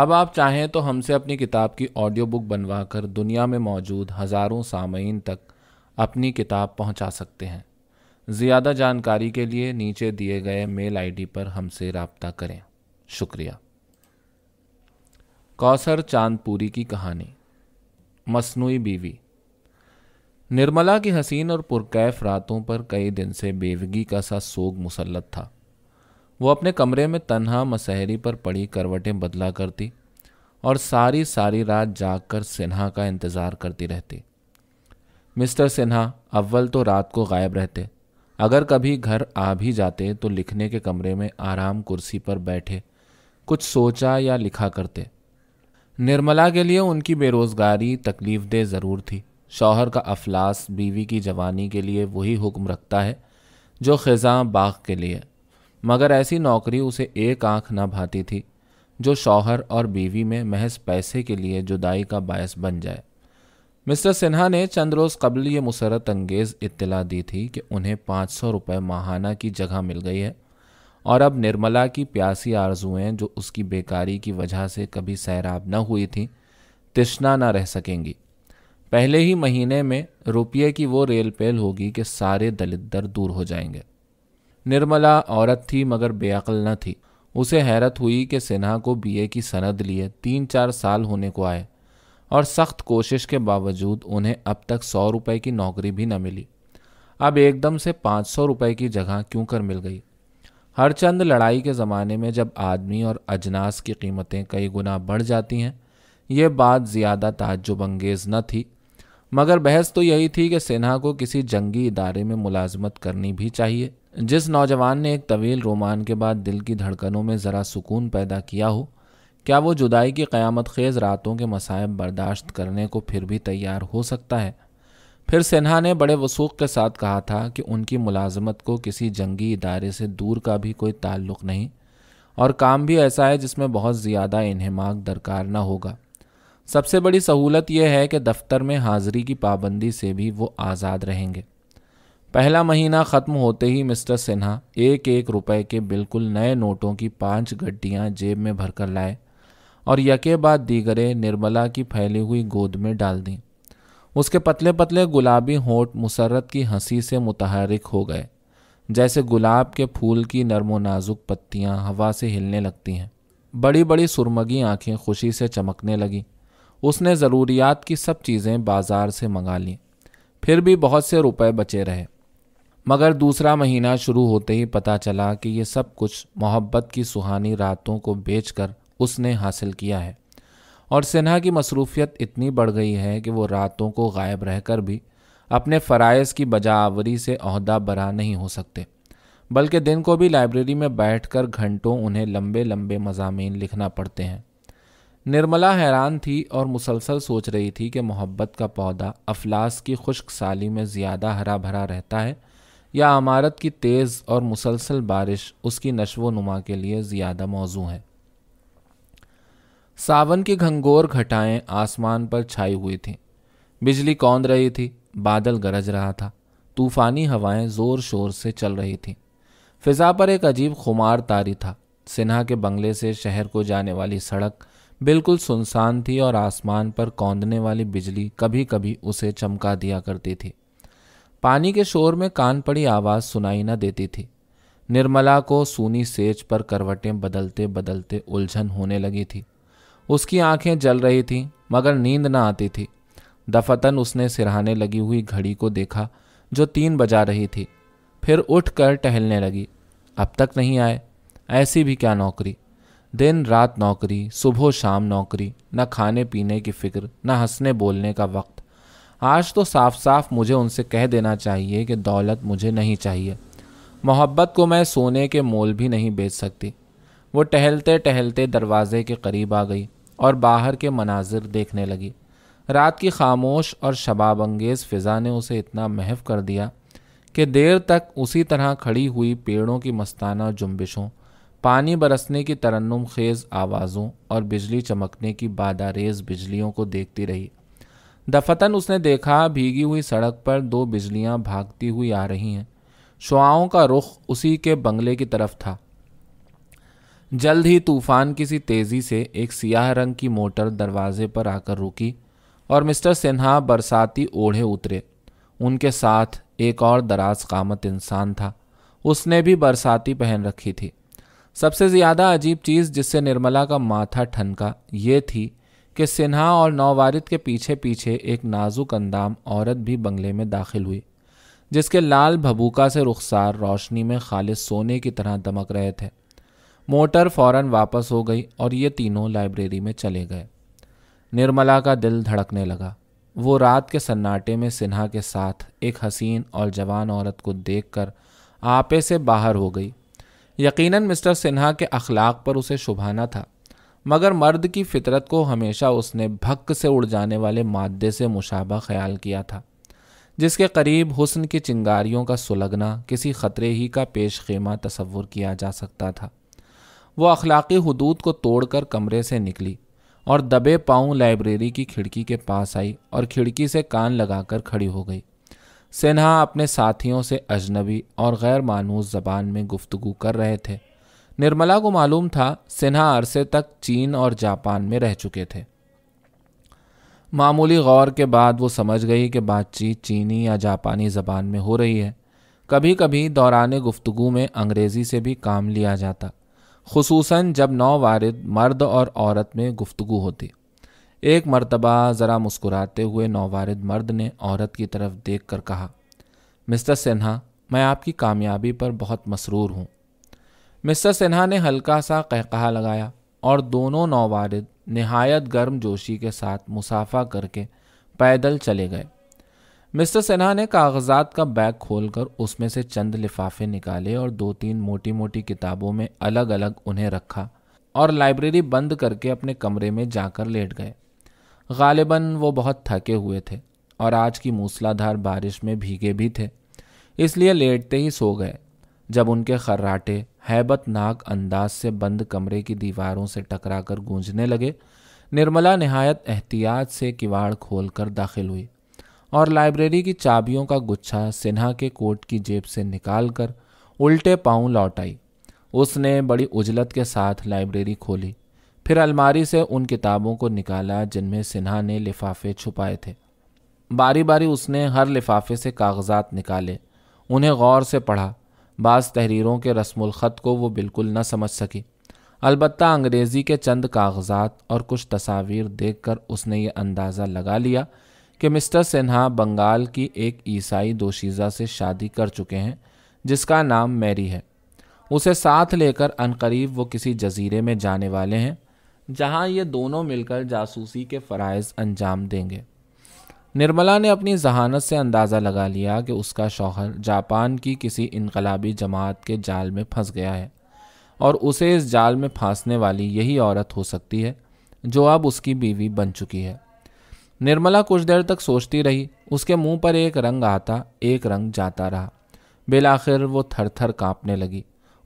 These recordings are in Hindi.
अब आप चाहें तो हमसे अपनी किताब की ऑडियो बुक बनवा कर दुनिया में मौजूद हज़ारों सामीन तक अपनी किताब पहुंचा सकते हैं ज़्यादा जानकारी के लिए नीचे दिए गए मेल आईडी पर हमसे रबता करें शुक्रिया कौसर चांदपुरी की कहानी मसनू बीवी निर्मला की हसीन और पुरकैफ रातों पर कई दिन से बेवगी का सा सोग मुसलत था वो अपने कमरे में तन्हा मसहरी पर पड़ी करवटें बदला करती और सारी सारी रात जाग कर सिन्हा का इंतज़ार करती रहती मिस्टर सिन्हा अव्वल तो रात को गायब रहते अगर कभी घर आ भी जाते तो लिखने के कमरे में आराम कुर्सी पर बैठे कुछ सोचा या लिखा करते निर्मला के लिए उनकी बेरोज़गारी तकलीफ दे ज़रूर थी शौहर का अफलास बीवी की जवानी के लिए वही हुक्म रखता है जो ख़ज़ां बाग के लिए मगर ऐसी नौकरी उसे एक आंख ना भाती थी जो शौहर और बीवी में महज पैसे के लिए जुदाई का बायस बन जाए मिस्टर सिन्हा ने चंद रोज़ कबल ये मुसरत अंगेज़ इत्तला दी थी कि उन्हें पाँच सौ रुपये माहाना की जगह मिल गई है और अब निर्मला की प्यासी आरजुएं जो उसकी बेकारी की वजह से कभी सैराब न हुई थीं तिश्ना न रह सकेंगी पहले ही महीने में रुपये की वो रेल पेल होगी कि सारे दलित दर दूर हो जाएंगे निर्मला औरत थी मगर बेअल न थी उसे हैरत हुई कि सिन्हा को बीए की सनद लिए तीन चार साल होने को आए और सख्त कोशिश के बावजूद उन्हें अब तक सौ रुपये की नौकरी भी न मिली अब एकदम से पाँच सौ रुपये की जगह क्यों कर मिल गई हर चंद लड़ाई के ज़माने में जब आदमी और अजनास की कीमतें कई गुना बढ़ जाती हैं ये बात ज़्यादा ताजुब अंगेज़ न थी मगर बहस तो यही थी कि सिन्हा को किसी जंगी इदारे में मुलाजमत करनी भी चाहिए जिस नौजवान ने एक तवील रोमान के बाद दिल की धड़कनों में ज़रा सुकून पैदा किया हो क्या वो जुदाई की क़्यामत खेज़ रातों के मसायब बर्दाश्त करने को फिर भी तैयार हो सकता है फिर सिन्हा ने बड़े वसूख के साथ कहा था कि उनकी मुलाजमत को किसी जंगी इदारे से दूर का भी कोई ताल्लुक़ नहीं और काम भी ऐसा है जिसमें बहुत ज़्यादा इन्हमाक दरकार न होगा सबसे बड़ी सहूलत यह है कि दफ्तर में हाज़िरी की पाबंदी से भी वो आज़ाद रहेंगे पहला महीना ख़त्म होते ही मिस्टर सिन्हा एक एक रुपए के बिल्कुल नए नोटों की पांच गड्डियां जेब में भरकर लाए और यके बाद दीगरे निर्मला की फैली हुई गोद में डाल दी उसके पतले पतले गुलाबी होठ मुसरत की हंसी से मुतहरक हो गए जैसे गुलाब के फूल की नरमो नाजुक पत्तियाँ हवा से हिलने लगती हैं बड़ी बड़ी सुरमगी आंखें खुशी से चमकने लगीं उसने ज़रूरियात की सब चीज़ें बाज़ार से मंगा लीं फिर भी बहुत से रुपए बचे रहे मगर दूसरा महीना शुरू होते ही पता चला कि ये सब कुछ मोहब्बत की सुहानी रातों को बेचकर उसने हासिल किया है और सिन्हा की मसरूफियत इतनी बढ़ गई है कि वो रातों को गायब रहकर भी अपने फ़रज़ की बजावरी से अहदा बरा नहीं हो सकते बल्कि दिन को भी लाइब्रेरी में बैठकर घंटों उन्हें लंबे लंबे मजामी लिखना पड़ते हैं निर्मला हैरान थी और मुसलसल सोच रही थी कि मोहब्बत का पौधा अफलास की खुश्क साली में ज़्यादा हरा भरा रहता है या अमारत की तेज़ और मुसलसल बारिश उसकी नशो नुमा के लिए ज़्यादा मौजू है सावन की घंगोर घटाएं आसमान पर छाई हुई थीं बिजली कौंद रही थी बादल गरज रहा था तूफ़ानी हवाएं ज़ोर शोर से चल रही थीं फिज़ा पर एक अजीब खुमार तारी था सिन्हा के बंगले से शहर को जाने वाली सड़क बिल्कुल सुनसान थी और आसमान पर कौंदने वाली बिजली कभी कभी उसे चमका दिया करती थी पानी के शोर में कान पड़ी आवाज़ सुनाई न देती थी निर्मला को सूनी सेज पर करवटें बदलते बदलते उलझन होने लगी थी उसकी आंखें जल रही थीं मगर नींद न आती थी दफतन उसने सिरहाने लगी हुई घड़ी को देखा जो तीन बजा रही थी फिर उठकर टहलने लगी अब तक नहीं आए ऐसी भी क्या नौकरी दिन रात नौकरी सुबह शाम नौकरी न खाने पीने की फिक्र न हंसने बोलने का वक्त आज तो साफ साफ मुझे उनसे कह देना चाहिए कि दौलत मुझे नहीं चाहिए मोहब्बत को मैं सोने के मोल भी नहीं बेच सकती वो टहलते टहलते दरवाजे के करीब आ गई और बाहर के मनाजिर देखने लगी रात की खामोश और शबाब अंगेज़ फ़िज़ा ने उसे इतना महव कर दिया कि देर तक उसी तरह खड़ी हुई पेड़ों की मस्ताना जुम्बिशों पानी बरसने की तरन्नुम खेज़ आवाज़ों और बिजली चमकने की बादारेज़ बिजलियों को देखती रही दफतन उसने देखा भीगी हुई सड़क पर दो बिजलियां भागती हुई आ रही हैं शुआओं का रुख उसी के बंगले की तरफ था जल्द ही तूफान किसी तेज़ी से एक सियाह रंग की मोटर दरवाजे पर आकर रुकी और मिस्टर सिन्हा बरसाती ओढ़े उतरे उनके साथ एक और दराज कामत इंसान था उसने भी बरसाती पहन रखी थी सबसे ज़्यादा अजीब चीज़ जिससे निर्मला का माथा ठनका ये थी कि सिन्हा और नौवारिद के पीछे पीछे एक नाजुक अंदाम औरत भी बंगले में दाखिल हुई जिसके लाल भबूका से रुखसार रोशनी में खालिद सोने की तरह दमक रहे थे मोटर फौरन वापस हो गई और ये तीनों लाइब्रेरी में चले गए निर्मला का दिल धड़कने लगा वो रात के सन्नाटे में सिन्हा के साथ एक हसीन और जवान औरत को देखकर आपे से बाहर हो गई यकीनन मिस्टर सिन्हा के अखलाक पर उसे शुभाना था मगर मर्द की फितरत को हमेशा उसने भक्क से उड़ जाने वाले मादे से मुशाबा ख्याल किया था जिसके करीब हुसन की चिंगारियों का सुलगना किसी ख़तरे ही का पेश खेमा तस्वुर किया जा सकता था वो अखलाकी हदूद को तोड़कर कमरे से निकली और दबे पाँव लाइब्रेरी की खिड़की के पास आई और खिड़की से कान लगाकर खड़ी हो गई सिन्हा अपने साथियों से अजनबी और गैर मानूस जबान में गुफ्तगु कर रहे थे निर्मला को मालूम था सिन्हा अरसे तक चीन और जापान में रह चुके थे मामूली गौर के बाद वो समझ गई कि बातचीत चीनी या जापानी ज़बान में हो रही है कभी कभी दौरान गुफ्तगु में अंग्रेज़ी से भी काम लिया जाता खसूस जब नौ वारद मर्द और औरत में गुफ्तु होती एक मरतबा ज़रा मुस्कुराते हुए नौवारद मर्द ने औरत की तरफ देख कर कहा मिस्टर सिन्हा मैं आपकी कामयाबी पर बहुत मसरूर हूँ मिस्टर सिन्हा ने हल्का सा कहकहा लगाया और दोनों नौवारिद नहायत गर्म जोशी के साथ मुसाफा करके पैदल चले गए मिस्टर सिन्हा ने कागजात का बैग खोलकर उसमें से चंद लिफाफे निकाले और दो तीन मोटी मोटी किताबों में अलग अलग उन्हें रखा और लाइब्रेरी बंद करके अपने कमरे में जाकर लेट गए गालिबन वो बहुत थके हुए थे और आज की मूसलाधार बारिश में भीगे भी थे इसलिए लेटते ही सो गए जब उनके खर्राटे हैबतनाक अंदाज से बंद कमरे की दीवारों से टकराकर गूंजने लगे निर्मला नहायत एहतियात से किवाड़ खोलकर दाखिल हुई और लाइब्रेरी की चाबियों का गुच्छा सिन्हा के कोट की जेब से निकालकर उल्टे पाँव लौट आई उसने बड़ी उजलत के साथ लाइब्रेरी खोली फिर अलमारी से उन किताबों को निकाला जिनमें सिन्हा ने लिफाफे छुपाए थे बारी बारी उसने हर लिफाफे से कागजात निकाले उन्हें गौर से पढ़ा बाज़ तहरीरों के रस्मखत को वो बिल्कुल न समझ सकी अलबत् अंग्रेज़ी के चंद कागजात और कुछ तस्वीर देख कर उसने ये अंदाज़ा लगा लिया कि मिस्टर सिन्हा बंगाल की एक ईसाई दोशीज़ा से शादी कर चुके हैं जिसका नाम मैरी है उसे साथ लेकर अनकरीब वो किसी जजीरे में जाने वाले हैं जहाँ ये दोनों मिलकर जासूसी के फ़रज़ अंजाम देंगे निर्मला ने अपनी जहानत से अंदाज़ा लगा लिया कि उसका शौहर जापान की किसी इनकलाबी जमात के जाल में फंस गया है और उसे इस जाल में फांसने वाली यही औरत हो सकती है जो अब उसकी बीवी बन चुकी है निर्मला कुछ देर तक सोचती रही उसके मुंह पर एक रंग आता एक रंग जाता रहा बिलाखिर वो थर थर काँपने लगी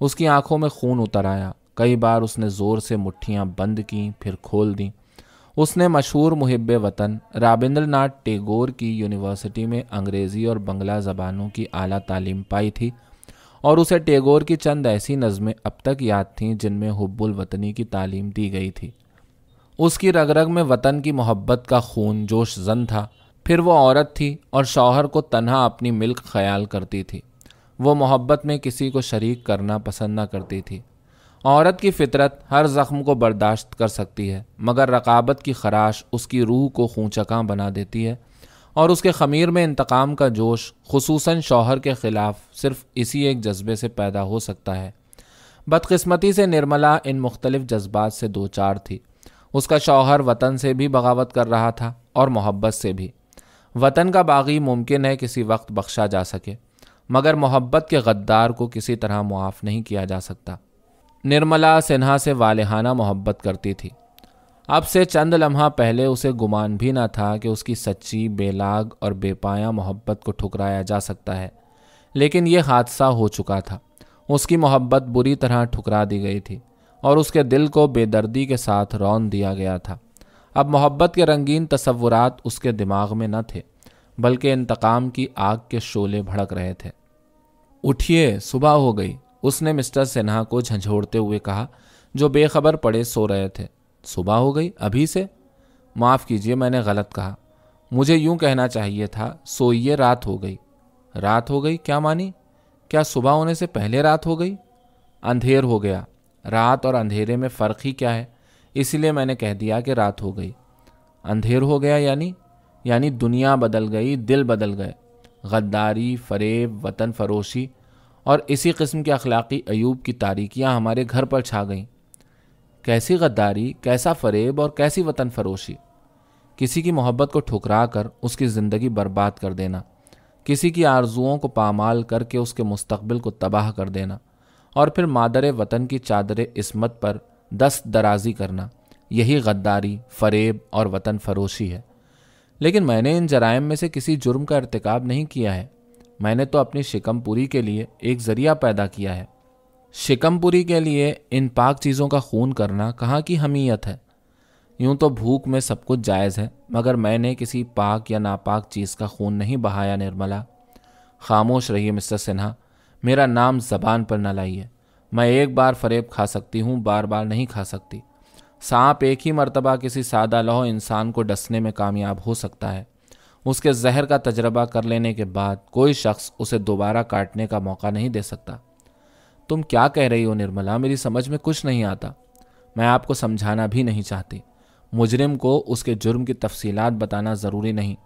उसकी आंखों में खून उतर आया कई बार उसने ज़ोर से मुट्ठियाँ बंद की फिर खोल दीं उसने मशहूर मुहब वतन रबिंद्रनाथ टैगोर की यूनिवर्सिटी में अंग्रेज़ी और बंगला ज़बानों की आला तालीम पाई थी और उसे टैगोर की चंद ऐसी नज़में अब तक याद थीं जिनमें हब्बुल वतनी की तालीम दी गई थी उसकी रगरग में वतन की मोहब्बत का खून जोश जन था फिर वो औरत थी और शौहर को तनहा अपनी मिल्क ख्याल करती थी वो मोहब्बत में किसी को शरीक करना पसंद ना करती थी औरत की फितरत हर ज़ख्म को बर्दाश्त कर सकती है मगर रकाबत की खराश उसकी रूह को खूंचका बना देती है और उसके ख़मीर में इंतकाम का जोश खसूस शौहर के ख़िलाफ़ सिर्फ इसी एक जज्बे से पैदा हो सकता है बदकस्मती से निर्मला इन मुख्तलिफ जज्बात से दो चार थी उसका शौहर वतन से भी बगावत कर रहा था और मोहब्बत से भी वतन का बागी मुमकिन है किसी वक्त बख्शा जा सके मगर मोहब्बत के गद्दार को किसी तरह मुआफ़ नहीं किया जा सकता निर्मला सिन्हा से वालिहाना मोहब्बत करती थी अब से चंद लम्हा पहले उसे गुमान भी ना था कि उसकी सच्ची बेलाग और बेपाया मोहब्बत को ठुकराया जा सकता है लेकिन ये हादसा हो चुका था उसकी मोहब्बत बुरी तरह ठुकरा दी गई थी और उसके दिल को बेदर्दी के साथ रौन दिया गया था अब मोहब्बत के रंगीन तस्वुरात उसके दिमाग में न थे बल्कि इंतकाम की आग के शोले भड़क रहे थे उठिए सुबह हो गई उसने मिस्टर सिन्हा को झंझोड़ते हुए कहा जो बेखबर पड़े सो रहे थे सुबह हो गई अभी से माफ़ कीजिए मैंने गलत कहा मुझे यूं कहना चाहिए था सोइए रात हो गई रात हो गई क्या मानी क्या सुबह होने से पहले रात हो गई अंधेर हो गया रात और अंधेरे में फ़र्क ही क्या है इसलिए मैंने कह दिया कि रात हो गई अंधेर हो गया यानी यानी दुनिया बदल गई दिल बदल गए गद्दारी फरेब वतन फरोशी और इसी कस्म के अखलाकी अयूब की तारीकियाँ हमारे घर पर छा गईं कैसी गद्दारी कैसा फरेब और कैसी वतन फरोशी किसी की मोहब्बत को ठुकरा कर उसकी ज़िंदगी बर्बाद कर देना किसी की आरजुओं को पामाल करके उसके मुस्तबिल को तबाह कर देना और फिर मादर वतन की चादर इसमत पर दस्त दराजी करना यही गद्दारी फरेब और वतन फरोशी है लेकिन मैंने इन जराइम में से किसी जुर्म का इरतकब नहीं किया है मैंने तो अपनी शिकमपुरी के लिए एक जरिया पैदा किया है शिकमपुरी के लिए इन पाक चीज़ों का खून करना कहाँ की हमीयत है यूँ तो भूख में सब कुछ जायज़ है मगर मैंने किसी पाक या नापाक चीज़ का खून नहीं बहाया निर्मला खामोश रहिए मिस्टर सिन्हा मेरा नाम जबान पर न लाइए मैं एक बार फरेब खा सकती हूँ बार बार नहीं खा सकती सांप एक ही मर्तबा किसी सादा लहो इंसान को डसने में कामयाब हो सकता है उसके जहर का तजर्बा कर लेने के बाद कोई शख्स उसे दोबारा काटने का मौका नहीं दे सकता तुम क्या कह रही हो निर्मला मेरी समझ में कुछ नहीं आता मैं आपको समझाना भी नहीं चाहती मुजरिम को उसके जुर्म की तफसीलात बताना ज़रूरी नहीं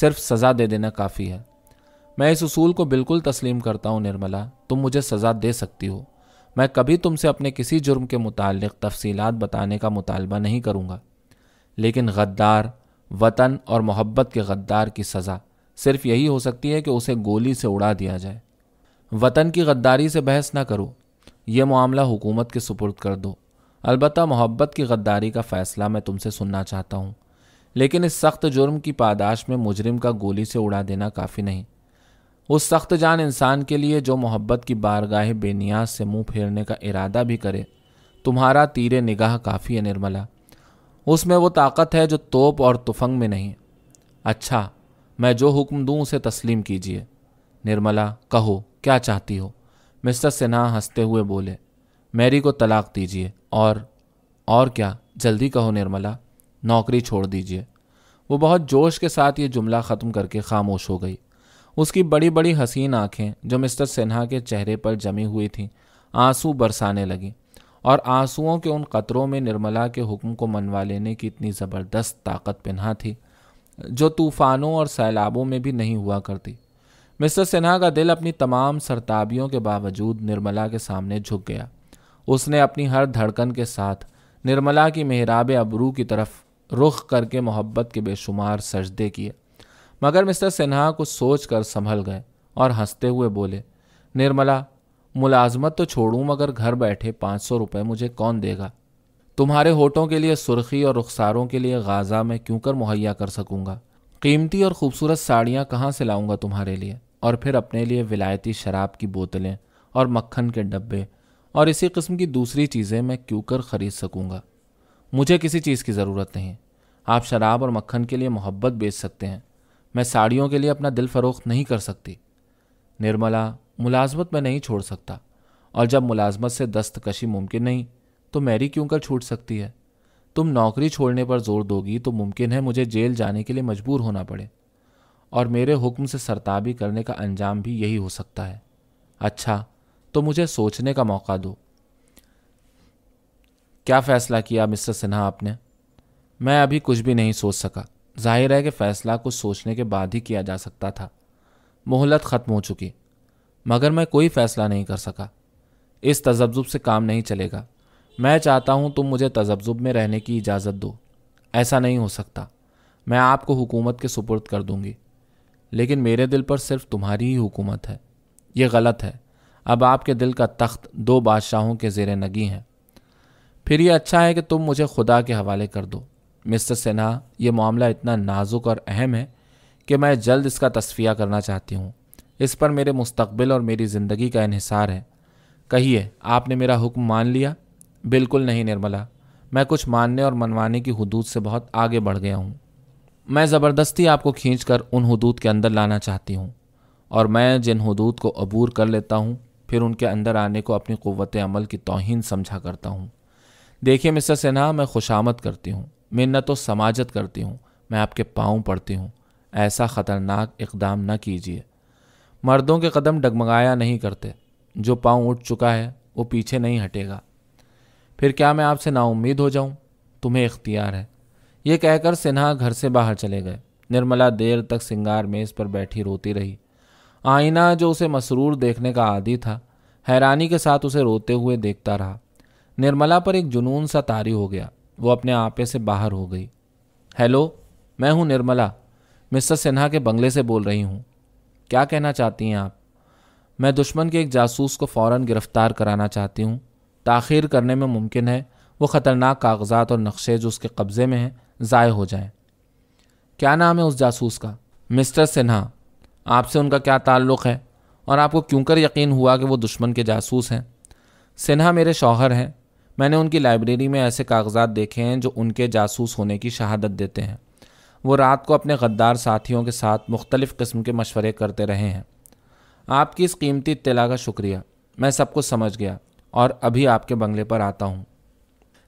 सिर्फ सज़ा दे देना काफ़ी है मैं इस उसूल को बिल्कुल तस्लीम करता हूँ निर्मला तुम मुझे सज़ा दे सकती हो मैं कभी तुमसे अपने किसी जुर्म के मुतल तफसीलात बताने का मुतालबा नहीं करूँगा लेकिन गद्दार वतन और मोहब्बत के गद्दार की सज़ा सिर्फ यही हो सकती है कि उसे गोली से उड़ा दिया जाए वतन की गद्दारी से बहस ना करो ये मामला हुकूमत के सुपुर्द कर दो अलबत् मोहब्बत की गद्दारी का फ़ैसला मैं तुमसे सुनना चाहता हूँ लेकिन इस सख्त जुर्म की पादाश में मुजरिम का गोली से उड़ा देना काफ़ी नहीं उस सख्त जान इंसान के लिए जो मोहब्बत की बारगाह बेनियाज से मुंह फेरने का इरादा भी करे तुम्हारा तीर निगाह काफ़ी है निर्मला उसमें वो ताकत है जो तोप और तुफंग में नहीं अच्छा मैं जो हुक्म दूं उसे तस्लीम कीजिए निर्मला कहो क्या चाहती हो मिस्टर सिन्हा हंसते हुए बोले मैरी को तलाक दीजिए और और क्या जल्दी कहो निर्मला नौकरी छोड़ दीजिए वो बहुत जोश के साथ ये जुमला ख़त्म करके खामोश हो गई उसकी बड़ी बड़ी हसीन आँखें जो मिस्टर सिन्हा के चेहरे पर जमी हुई थीं आंसू बरसाने लगीं और आंसुओं के उन कतरों में निर्मला के हुक्म को मनवा लेने की इतनी ज़बरदस्त ताकत पिन्हा थी जो तूफ़ानों और सैलाबों में भी नहीं हुआ करती मिस्टर सिन्हा का दिल अपनी तमाम सरताबियों के बावजूद निर्मला के सामने झुक गया उसने अपनी हर धड़कन के साथ निर्मला की मेहराब अबरू की तरफ रुख करके मोहब्बत के बेशुमार सजदे किए मगर मिस्टर सिन्हा कुछ सोच कर संभल गए और हंसते हुए बोले निर्मला मुलाजमत तो छोड़ूं मगर घर बैठे पाँच सौ रुपये मुझे कौन देगा तुम्हारे होठों के लिए सुर्खी और रुखसारों के लिए गाज़ा में क्यों कर मुहैया कर सकूँगा कीमती और ख़ूबसूरत साड़ियाँ कहाँ से लाऊँगा तुम्हारे लिए और फिर अपने लिए विलायती शराब की बोतलें और मक्खन के डब्बे और इसी किस्म की दूसरी चीज़ें मैं क्यों कर ख़रीद सकूँगा मुझे किसी चीज़ की ज़रूरत नहीं आप शराब और मक्खन के लिए मोहब्बत बेच सकते हैं मैं साड़ियों के लिए अपना दिल फरोख्त नहीं कर सकती निर्मला मुलाजमत मैं नहीं छोड़ सकता और जब मुलाजमत से दस्तकशी मुमकिन नहीं तो मेरी क्यों कर छूट सकती है तुम नौकरी छोड़ने पर जोर दोगी तो मुमकिन है मुझे जेल जाने के लिए मजबूर होना पड़े और मेरे हुक्म से सरताबी करने का अंजाम भी यही हो सकता है अच्छा तो मुझे सोचने का मौका दो क्या फ़ैसला किया मिस्टर सिन्हा आपने मैं अभी कुछ भी नहीं सोच सका जाहिर है कि फ़ैसला कुछ सोचने के बाद ही किया जा सकता था मोहलत ख़त्म हो चुकी मगर मैं कोई फैसला नहीं कर सका इस तजब्जुब से काम नहीं चलेगा मैं चाहता हूँ तुम मुझे तजब्जुब में रहने की इजाज़त दो ऐसा नहीं हो सकता मैं आपको हुकूमत के सुपुर्द कर दूंगी लेकिन मेरे दिल पर सिर्फ तुम्हारी ही हुकूमत है ये गलत है अब आपके दिल का तख्त दो बादशाहों के जेर नगी हैं फिर यह अच्छा है कि तुम मुझे खुदा के हवाले कर दो मिस्टर सिन्हा यह मामला इतना नाजुक और अहम है कि मैं जल्द इसका तस्फिया करना चाहती हूँ इस पर मेरे मुस्तबिल और मेरी ज़िंदगी का इहिसार है कहिए आपने मेरा हुक्म मान लिया बिल्कुल नहीं निर्मला मैं कुछ मानने और मनवाने की हदूद से बहुत आगे बढ़ गया हूँ मैं ज़बरदस्ती आपको खींच कर उन हदूद के अंदर लाना चाहती हूँ और मैं जिन हदूद को अबूर कर लेता हूँ फिर उनके अंदर आने को अपनी क़वत अमल की तोहन समझा करता हूँ देखिए मिस्टर सिन्हा मैं खुशामद करती हूँ मिन्नत समाजत करती हूँ मैं आपके पाँव पड़ती हूँ ऐसा ख़तरनाक इकदाम न कीजिए मर्दों के कदम डगमगाया नहीं करते जो पाँव उठ चुका है वो पीछे नहीं हटेगा फिर क्या मैं आपसे नाउम्मीद हो जाऊं तुम्हें इख्तियार है ये कहकर सिन्हा घर से बाहर चले गए निर्मला देर तक सिंगार मेज़ पर बैठी रोती रही आईना जो उसे मसरूर देखने का आदि था हैरानी के साथ उसे रोते हुए देखता रहा निर्मला पर एक जुनून सा तारी हो गया वो अपने आपे से बाहर हो गई हेलो मैं हूँ निर्मला मिस्टर सिन्हा के बंगले से बोल रही हूँ क्या कहना चाहती हैं आप मैं दुश्मन के एक जासूस को फ़ौर गिरफ़्तार कराना चाहती हूँ ताखिर करने में मुमकिन है वो ख़तरनाक कागजात और नक्शे जो उसके कब्ज़े में हैं ज़ाय हो जाएं। क्या नाम है उस जासूस का मिस्टर सिन्हा आपसे उनका क्या ताल्लुक़ है और आपको क्यों कर यकीन हुआ कि वो दुश्मन के जासूस हैं सिन्हा मेरे शौहर हैं मैंने उनकी लाइब्रेरी में ऐसे कागजात देखे हैं जो उनके जासूस होने की शहादत देते हैं वो रात को अपने गद्दार साथियों के साथ मुख्तलिफ़ किस्म के मशवरे करते रहे हैं आपकी इस कीमती इतला का शुक्रिया मैं सब कुछ समझ गया और अभी आपके बंगले पर आता हूँ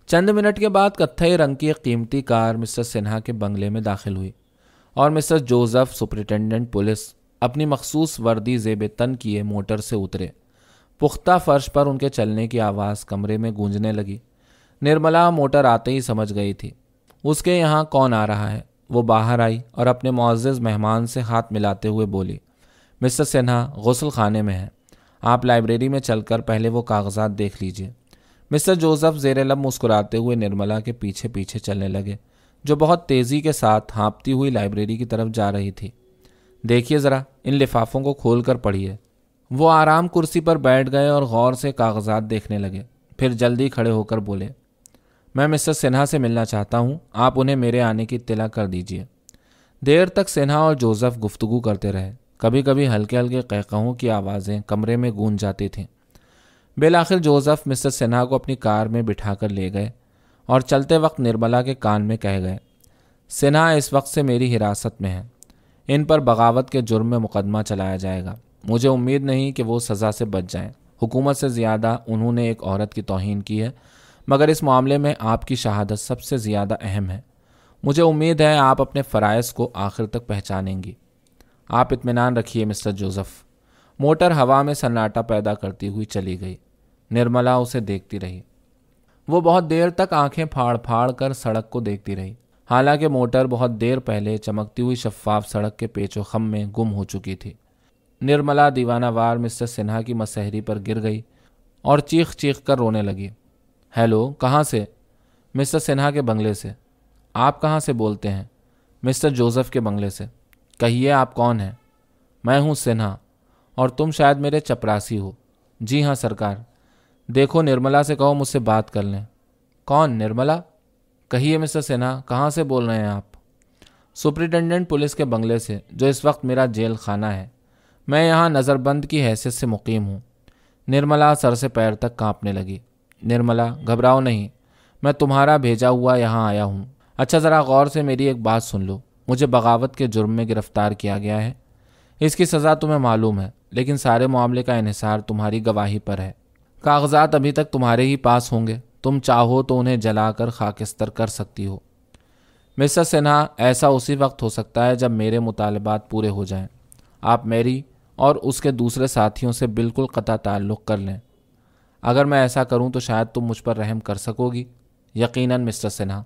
चंद मिनट के बाद कत्थई रंग की एक कीमती कार मिस्टर सिन्हा के बंगले में दाखिल हुई और मिस्टर जोसेफ सुपरिटेंडेंट पुलिस अपनी मखसूस वर्दी जेब तन किए मोटर से उतरे पुख्ता फर्श पर उनके चलने की आवाज़ कमरे में गूंजने लगी निर्मला मोटर आते ही समझ गई थी उसके यहाँ कौन आ रहा है वो बाहर आई और अपने मुआज़ मेहमान से हाथ मिलाते हुए बोली मिस्टर सिन्हा गसल खाने में हैं आप लाइब्रेरी में चल कर पहले वो कागजात देख लीजिए मिस्टर जोसेफ जेर लब मुस्कुराते हुए निर्मला के पीछे पीछे चलने लगे जो बहुत तेज़ी के साथ हाँपती हुई लाइब्रेरी की तरफ जा रही थी देखिए ज़रा इन लिफाफों को खोल कर पढ़िए वो आराम कुर्सी पर बैठ गए और गौर से कागजात देखने लगे फिर जल्दी खड़े होकर बोले मैं मिस्टर सिन्हा से मिलना चाहता हूँ आप उन्हें मेरे आने की इतला कर दीजिए देर तक सिन्हा और जोसेफ गुफ्तगु करते रहे कभी कभी हल्के हल्के कहकहों की आवाज़ें कमरे में गूंज जाती थीं बिलाखिर जोसेफ मिस्टर सिन्हा को अपनी कार में बिठा कर ले गए और चलते वक्त निर्मला के कान में कह गए सिन्हा इस वक्त से मेरी हिरासत में है इन पर बगावत के जुर्म में मुकदमा चलाया जाएगा मुझे उम्मीद नहीं कि वो सज़ा से बच जाएं हुकूमत से ज़्यादा उन्होंने एक औरत की तोहन की है मगर इस मामले में आपकी शहादत सबसे ज़्यादा अहम है मुझे उम्मीद है आप अपने फ़रज़ को आखिर तक पहचानेंगी आप इतमान रखिए मिस्टर जोसफ मोटर हवा में सन्नाटा पैदा करती हुई चली गई निर्मला उसे देखती रही वो बहुत देर तक आंखें फाड़ फाड़ कर सड़क को देखती रही हालांकि मोटर बहुत देर पहले चमकती हुई शफाफ सड़क के पेचोखम में गुम हो चुकी थी निर्मला दीवानावार मिस्टर सिन्हा की मसहरी पर गिर गई और चीख चीख कर रोने लगी हेलो कहाँ से मिस्टर सिन्हा के बंगले से आप कहाँ से बोलते हैं मिस्टर जोसेफ के बंगले से कहिए आप कौन हैं मैं हूँ सिन्हा और तुम शायद मेरे चपरासी हो जी हाँ सरकार देखो निर्मला से कहो मुझसे बात कर लें कौन निर्मला कहिए मिस्टर सिन्हा कहाँ से बोल रहे हैं आप सुप्रिटेंडेंट पुलिस के बंगले से जो इस वक्त मेरा जेल खाना है मैं यहाँ नज़रबंद की हैसियत से मुकीम हूँ निर्मला सर से पैर तक कांपने लगी निर्मला घबराओ नहीं मैं तुम्हारा भेजा हुआ यहाँ आया हूँ अच्छा ज़रा गौर से मेरी एक बात सुन लो मुझे बगावत के जुर्म में गिरफ्तार किया गया है इसकी सज़ा तुम्हें मालूम है लेकिन सारे मामले का इसार तुम्हारी गवाही पर है कागजात अभी तक तुम्हारे ही पास होंगे तुम चाहो तो उन्हें जलाकर खाकिस्तर कर सकती हो मिस्टर सिन्हा ऐसा उसी वक्त हो सकता है जब मेरे मुतालबात पूरे हो जाएं। आप मेरी और उसके दूसरे साथियों से बिल्कुल कता ताल्लुक़ कर लें अगर मैं ऐसा करूं तो शायद तुम मुझ पर रहम कर सकोगी यकीनन मिस्टर सिन्हा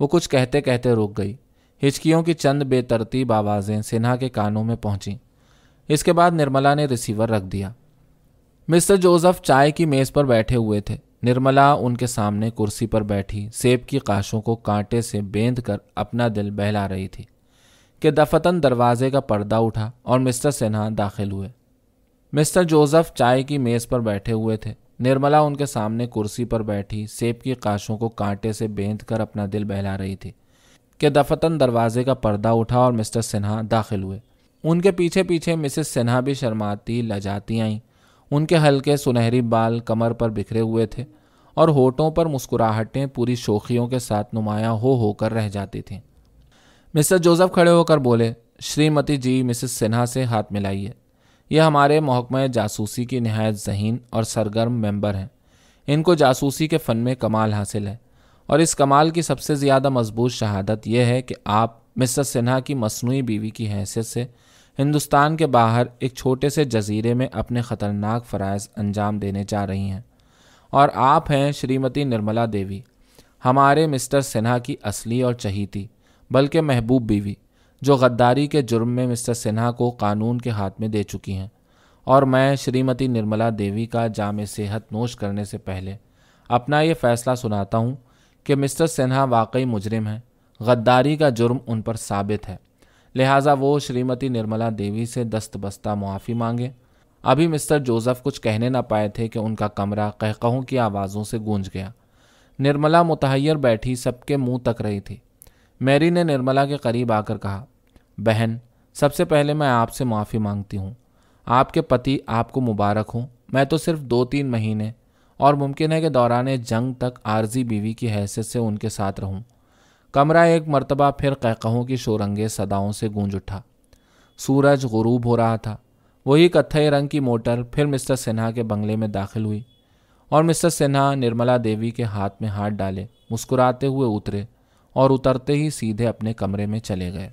वो कुछ कहते कहते रुक गई हिचकियों की चंद बेतरतीब आवाज़ें सिन्हा के कानों में पहुंची इसके बाद निर्मला ने रिसीवर रख दिया मिस्टर जोसेफ चाय की मेज़ पर बैठे हुए थे निर्मला उनके सामने कुर्सी पर बैठी सेब की काशों को कांटे से बेंध कर अपना दिल बहला रही थी कि दफतन दरवाजे का पर्दा उठा और मिस्टर सिन्हा दाखिल हुए मिस्टर जोसेफ चाय की मेज़ पर बैठे हुए थे निर्मला उनके सामने कुर्सी पर बैठी सेब की काशों को कांटे से बेंध कर अपना दिल बहला रही थी कि दफतन दरवाजे का पर्दा उठा और मिस्टर सिन्हा दाखिल हुए उनके पीछे पीछे मिसेस सिन्हा भी शर्माती लजाती आईं उनके हल्के सुनहरी बाल कमर पर बिखरे हुए थे और होठों पर मुस्कुराहटें पूरी शोखियों के साथ नुमाया हो होकर रह जाती थीं मिस्टर जोसेफ खड़े होकर बोले श्रीमती जी मिसेस सिन्हा से हाथ मिलाइए ये हमारे महकमे जासूसी की नहायत जहीन और सरगर्म मेंबर हैं इनको जासूसी के फ़न में कमाल हासिल है और इस कमाल की सबसे ज़्यादा मजबूत शहादत यह है कि आप मिस्टर सिन्हा की मसनू बीवी की हैसियत से हिंदुस्तान के बाहर एक छोटे से जजीरे में अपने ख़तरनाक फ़रज़ अंजाम देने जा रही हैं और आप हैं श्रीमती निर्मला देवी हमारे मिस्टर सिन्हा की असली और चहीती बल्कि महबूब बीवी जो गद्दारी के जुर्म में मिस्टर सिन्हा को कानून के हाथ में दे चुकी हैं और मैं श्रीमती निर्मला देवी का जाम सेहत नोश करने से पहले अपना ये फैसला सुनाता हूँ कि मिस्टर सिन्हा वाकई मुजरिम हैं गद्दारी का जुर्म उन पर साबित है लिहाजा वो श्रीमती निर्मला देवी से दस्तबस्ता मुआफ़ी मांगे अभी मिस्टर जोसेफ कुछ कहने ना पाए थे कि उनका कमरा कहकहों की आवाज़ों से गूंज गया निर्मला मुतहैर बैठी सबके मुंह तक रही थी मैरी ने निर्मला के करीब आकर कहा बहन सबसे पहले मैं आपसे माफ़ी मांगती हूँ आपके पति आपको मुबारक हूँ मैं तो सिर्फ दो तीन महीने और मुमकिन है कि दौरान जंग तक आर्जी बीवी की हैसियत से उनके साथ रहूँ कमरा एक मरतबा फिर कहकहों की शोरंगे सदाओं से गूंज उठा सूरज गुरूब हो रहा था वही कत्थई रंग की मोटर फिर मिस्टर सिन्हा के बंगले में दाखिल हुई और मिस्टर सिन्हा निर्मला देवी के हाथ में हाथ डाले मुस्कुराते हुए उतरे और उतरते ही सीधे अपने कमरे में चले गए